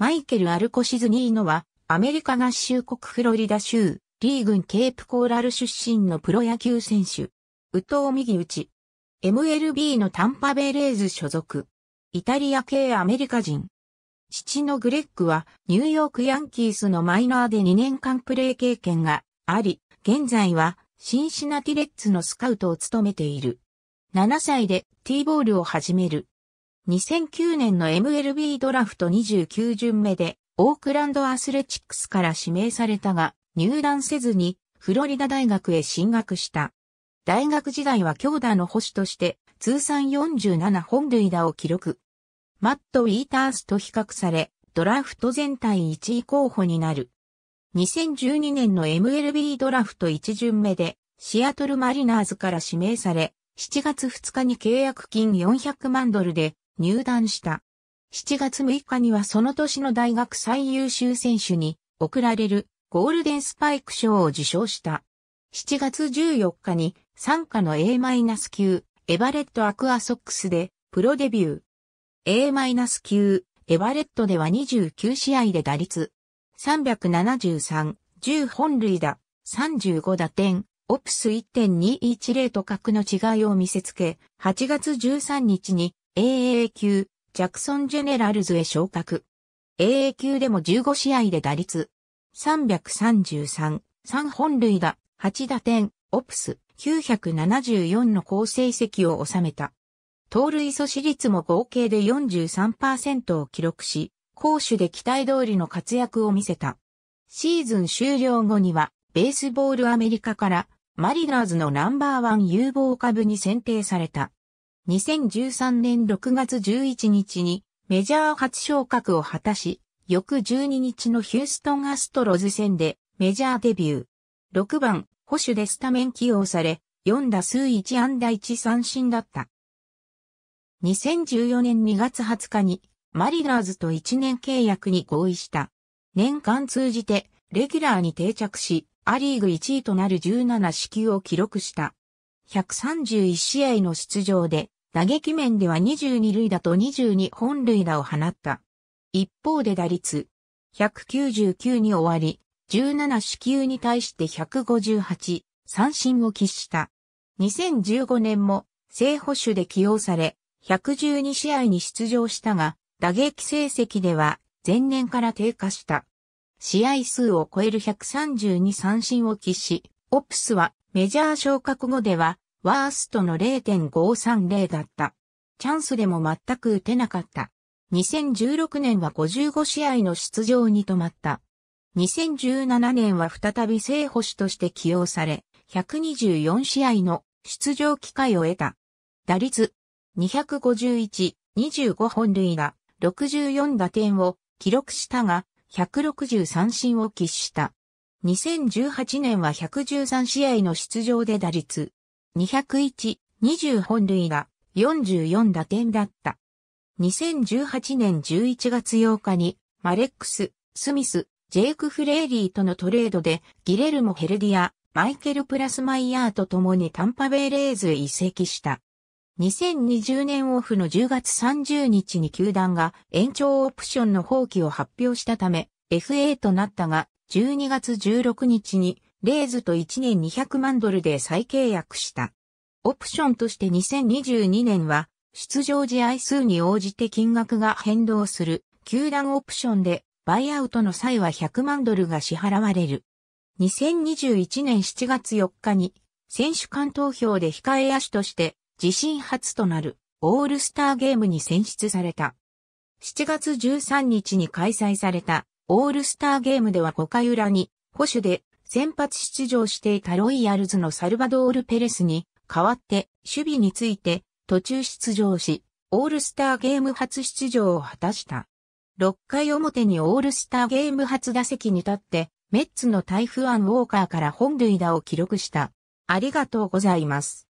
マイケル・アルコシズニーノは、アメリカ合衆国フロリダ州、リーグンケープコーラル出身のプロ野球選手。宇藤右打ち。MLB のタンパベイレーズ所属。イタリア系アメリカ人。父のグレッグはニューヨークヤンキースのマイナーで2年間プレー経験があり、現在はシンシナティレッツのスカウトを務めている。7歳でティーボールを始める。2009年の MLB ドラフト29巡目で、オークランドアスレチックスから指名されたが、入団せずに、フロリダ大学へ進学した。大学時代は強打の星として、通算47本塁打を記録。マット・ウィータースと比較され、ドラフト全体1位候補になる。2012年の MLB ドラフト1巡目で、シアトルマリナーズから指名され、7月2日に契約金400万ドルで入団した。7月6日にはその年の大学最優秀選手に贈られるゴールデンスパイク賞を受賞した。7月14日に参加の A- 9エバレットアクアソックスでプロデビュー。A- 9エバレットでは29試合で打率373、10本塁打、35打点、オプス1.210と格の違いを見せつけ、8月13日に AA 級、ジャクソンジェネラルズへ昇格。AA 級でも15試合で打率。333、3本塁打、8打点、オプス、974の高成績を収めた。盗塁阻止率も合計で43%を記録し、攻守で期待通りの活躍を見せた。シーズン終了後には、ベースボールアメリカから、マリナーズのナンバーワン有望株に選定された。2013年6月11日にメジャー初昇格を果たし、翌12日のヒューストンアストロズ戦でメジャーデビュー。6番、保守でスタメン起用され、4打数1安打1三振だった。2014年2月20日にマリナーズと1年契約に合意した。年間通じてレギュラーに定着し、アリーグ1位となる17支給を記録した。131試合の出場で打撃面では22塁打と22本塁打を放った。一方で打率、199に終わり、17死球に対して158、三振を喫した。2015年も正捕手で起用され、112試合に出場したが、打撃成績では前年から低下した。試合数を超える132三振を喫し、オプスはメジャー昇格後ではワーストの0.530だった。チャンスでも全く打てなかった。2016年は55試合の出場に止まった。2017年は再び正捕手として起用され、124試合の出場機会を得た。打率251、25本塁打、64打点を記録したが、1 6 3三振を喫した。2018年は113試合の出場で打率201、20本塁が44打点だった。2018年11月8日に、マレックス、スミス、ジェイク・フレーリーとのトレードで、ギレルモ・ヘルディア、マイケル・プラスマイヤーと共にタンパベイレーズへ移籍した。2020年オフの10月30日に球団が延長オプションの放棄を発表したため、FA となったが、12月16日にレイズと1年200万ドルで再契約した。オプションとして2022年は、出場試合数に応じて金額が変動する、球団オプションで、バイアウトの際は100万ドルが支払われる。2021年7月4日に、選手間投票で控え野手として、自身初となる、オールスターゲームに選出された。7月13日に開催された、オールスターゲームでは5回裏に、保守で先発出場していたロイヤルズのサルバドール・ペレスに代わって守備について途中出場し、オールスターゲーム初出場を果たした。6回表にオールスターゲーム初打席に立って、メッツのタイフアン・ウォーカーから本塁打を記録した。ありがとうございます。